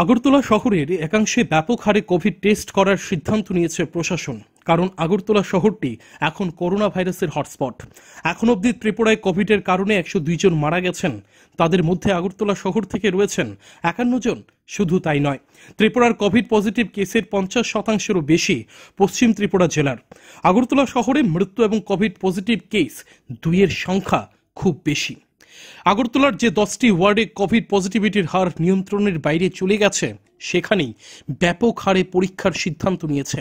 আগরতলা শহরের একাংশে ব্যাপক হারে কোভিড টেস্ট করার সিদ্ধান্ত নিয়েছে প্রশাসন কারণ আগরতলা শহরটি এখন করোনা ভাইরাসের হটস্পট এখন অবধি ত্রিপুরায় কোভিডের কারণে একশো জন মারা গেছেন তাদের মধ্যে আগরতলা শহর থেকে রয়েছেন একান্ন জন শুধু তাই নয় ত্রিপুরার কোভিড পজিটিভ কেসের পঞ্চাশ শতাংশেরও বেশি পশ্চিম ত্রিপুরা জেলার আগরতলা শহরে মৃত্যু এবং কোভিড পজিটিভ কেস দুইয়ের সংখ্যা খুব বেশি আগরতলার যে দশটি ওয়ার্ডে কোভিড পজিটিভিটির হার নিয়ন্ত্রণের বাইরে চলে গেছে সেখানেই ব্যাপক হারে পরীক্ষার সিদ্ধান্ত নিয়েছে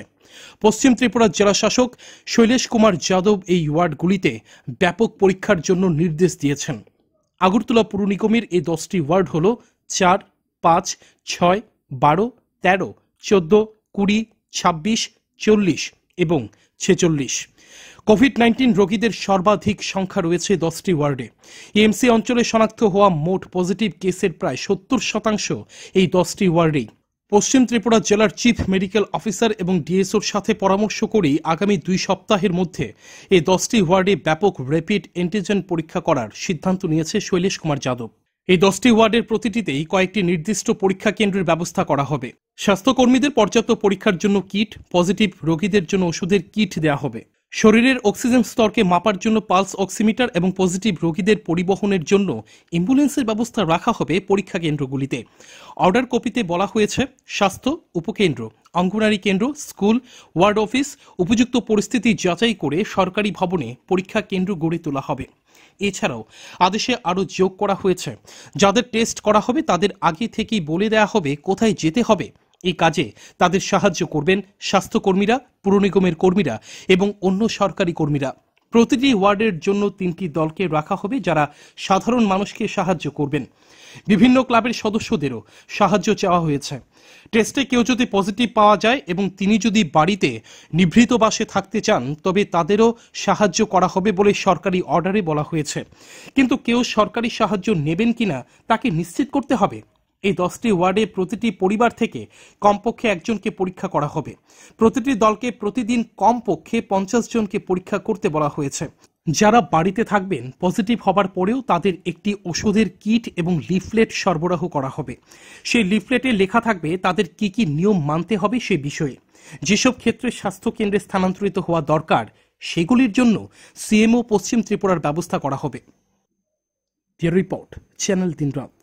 পশ্চিম ত্রিপুরার জেলা শাসক শৈলেশ কুমার যাদব এই ওয়ার্ডগুলিতে ব্যাপক পরীক্ষার জন্য নির্দেশ দিয়েছেন আগরতলা পুর নিগমের এই দশটি ওয়ার্ড হল চার পাঁচ ছয় বারো তেরো চোদ্দ কুড়ি ছাব্বিশ চল্লিশ এবং ছেচল্লিশ কোভিড নাইন্টিন রোগীদের সর্বাধিক সংখ্যা রয়েছে দশটি ওয়ার্ডে এমসি অঞ্চলে শনাক্ত হওয়া মোট পজিটিভ কেসের প্রায় সত্তর শতাংশ এই দশটি ওয়ার্ডেই পশ্চিম ত্রিপুরা জেলার চিফ মেডিকেল অফিসার এবং ডিএসওর সাথে পরামর্শ করেই আগামী দুই সপ্তাহের মধ্যে এই দশটি ওয়ার্ডে ব্যাপক র্যাপিড অ্যান্টিজেন পরীক্ষা করার সিদ্ধান্ত নিয়েছে শৈলেশ কুমার যাদব এই দশটি ওয়ার্ডের প্রতিটিতেই কয়েকটি নির্দিষ্ট পরীক্ষা কেন্দ্রের ব্যবস্থা করা হবে স্বাস্থ্যকর্মীদের পর্যাপ্ত পরীক্ষার জন্য কিট পজিটিভ রোগীদের জন্য ওষুধের কিট দেওয়া হবে শরীরের অক্সিজেন স্তরকে মাপার জন্য পালস অক্সিমিটার এবং পজিটিভ রোগীদের পরিবহনের জন্য অ্যাম্বুলেন্সের ব্যবস্থা রাখা হবে পরীক্ষা কেন্দ্রগুলিতে অর্ডার কপিতে বলা হয়েছে স্বাস্থ্য উপকেন্দ্র অঙ্গনারী কেন্দ্র স্কুল ওয়ার্ড অফিস উপযুক্ত পরিস্থিতি যাচাই করে সরকারি ভবনে পরীক্ষা কেন্দ্র গড়ে তোলা হবে এছাড়াও আদেশে আরও যোগ করা হয়েছে যাদের টেস্ট করা হবে তাদের আগে থেকেই বলে দেয়া হবে কোথায় যেতে হবে এই কাজে তাদের সাহায্য করবেন স্বাস্থ্যকর্মীরা পুর নিগমের কর্মীরা এবং অন্য সরকারি কর্মীরা প্রতিটি ওয়ার্ডের জন্য তিনটি দলকে রাখা হবে যারা সাধারণ মানুষকে সাহায্য করবেন বিভিন্ন ক্লাবের সদস্যদেরও সাহায্য চাওয়া হয়েছে টেস্টে কেউ যদি পজিটিভ পাওয়া যায় এবং তিনি যদি বাড়িতে নিভৃত বাসে থাকতে চান তবে তাদেরও সাহায্য করা হবে বলে সরকারি অর্ডারে বলা হয়েছে কিন্তু কেউ সরকারি সাহায্য নেবেন কিনা তাকে নিশ্চিত করতে হবে এই দশটি ওয়ার্ডে প্রতিটি পরিবার থেকে কমপক্ষে একজনকে পরীক্ষা করা হবে প্রতিটি দলকে প্রতিদিন কমপক্ষে পঞ্চাশ জনকে পরীক্ষা করতে বলা হয়েছে যারা বাড়িতে থাকবেন পজিটিভ হবার পরেও তাদের একটি ওষুধের কিট এবং লিফলেট সরবরাহ করা হবে সেই লিফলেটে লেখা থাকবে তাদের কি কি নিয়ম মানতে হবে সে বিষয়ে যেসব ক্ষেত্রে স্বাস্থ্যকেন্দ্রে স্থানান্তরিত হওয়া দরকার সেগুলির জন্য সিএমও পশ্চিম ত্রিপুরার ব্যবস্থা করা হবে রিপোর্ট চ্যানেল দিনরাত